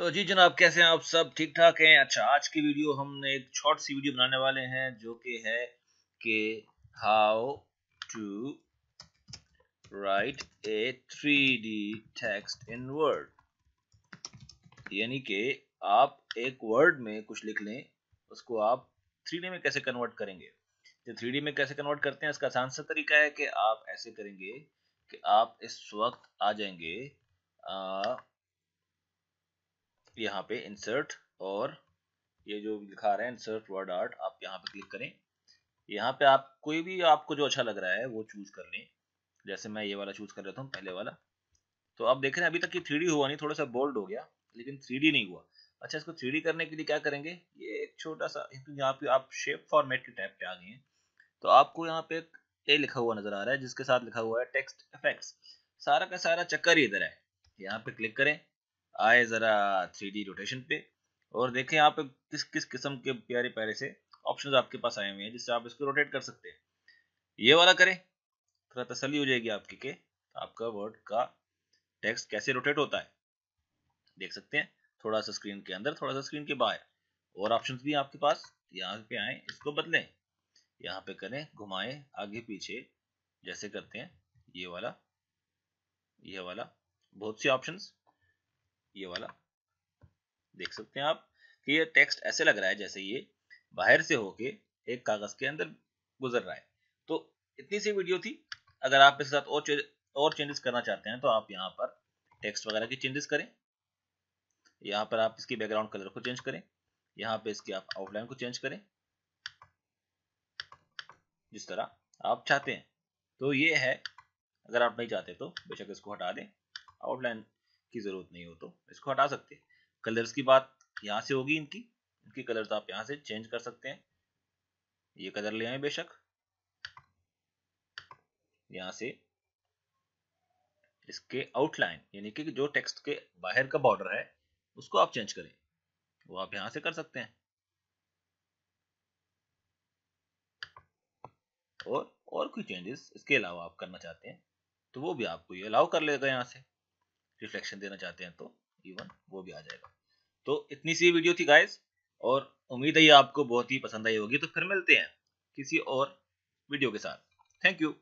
तो जी जनाब कैसे हैं आप सब ठीक ठाक हैं अच्छा आज की वीडियो हमने एक शॉर्ट सी वीडियो बनाने वाले हैं जो कि है कि how to write a three D text in Word यानी कि आप एक वर्ड में कुछ लिख लें उसको आप थ्री में कैसे कन्वर्ट करेंगे जो थ्री में कैसे कन्वर्ट करते हैं इसका आसान सा तरीका है कि आप ऐसे करेंगे कि आप इस वक्त आ जाएंगे यहाँ पे इंसर्ट और ये जो लिखा रहे हैं इंसर्ट वर्ड आर्ट आप यहाँ पे क्लिक करें यहाँ पे आप कोई भी आपको जो अच्छा लग रहा है वो चूज कर लें जैसे मैं ये वाला चूज कर रहा था पहले वाला तो आप देख रहे हैं अभी तक ये थ्री हुआ नहीं थोड़ा सा बोल्ड हो गया लेकिन थ्री नहीं हुआ अच्छा इसको थ्री करने के लिए क्या करेंगे ये एक छोटा सा तो यहाँ पे आप शेप फॉर्मेट के टाइप पे आ गए हैं तो आपको यहाँ पे ए लिखा हुआ नजर आ रहा है जिसके साथ लिखा हुआ है टेक्स्ट इफेक्ट्स सारा का सारा चक्कर ही इधर है यहाँ पे क्लिक करें आए ज़रा थ्री रोटेशन पे और देखें आप किस किस किस्म के प्यारे प्यारे से ऑप्शंस आपके पास आए हुए हैं जिससे आप इसको रोटेट कर सकते हैं ये वाला करें थोड़ा तसली हो जाएगी आपकी के आपका वर्ड का टेक्स्ट कैसे रोटेट होता है देख सकते हैं थोड़ा सा स्क्रीन के अंदर थोड़ा सा स्क्रीन के बाहर और ऑप्शन भी आपके पास यहाँ पे आए इसको बदलें यहाँ पे करें घुमाएं आगे पीछे जैसे करते हैं ये वाला ये वाला बहुत सी ऑप्शंस ये वाला देख सकते हैं आप कि ये टेक्स्ट ऐसे लग रहा है जैसे ये बाहर से होके एक कागज के अंदर गुजर रहा है तो इतनी सी वीडियो थी अगर आप इसके साथ और चे, और चेंजेस करना चाहते हैं तो आप यहाँ पर टेक्स्ट वगैरह की चेंजेस करें यहाँ पर आप इसकी बैकग्राउंड कलर को चेंज करें यहाँ पे इसकी आप आउटलाइन को चेंज करें जिस तरह आप चाहते हैं तो ये है अगर आप नहीं चाहते तो बेशक इसको हटा दें आउटलाइन की ज़रूरत नहीं हो तो इसको हटा सकते हैं कलर्स की बात यहाँ से होगी इनकी इनकी कलर्स तो आप यहाँ से चेंज कर सकते हैं ये कलर ले आए बेशक यहाँ से इसके आउटलाइन यानी कि जो टेक्स्ट के बाहर का बॉर्डर है उसको आप चेंज करें वो आप यहाँ से कर सकते हैं और और कोई चेंजेस इसके अलावा आप करना चाहते हैं तो वो भी आपको ये अलाउ कर लेगा यहाँ से रिफ्लेक्शन देना चाहते हैं तो इवन वो भी आ जाएगा तो इतनी सी वीडियो थी गाइज और उम्मीद है ये आपको बहुत ही पसंद आई होगी तो फिर मिलते हैं किसी और वीडियो के साथ थैंक यू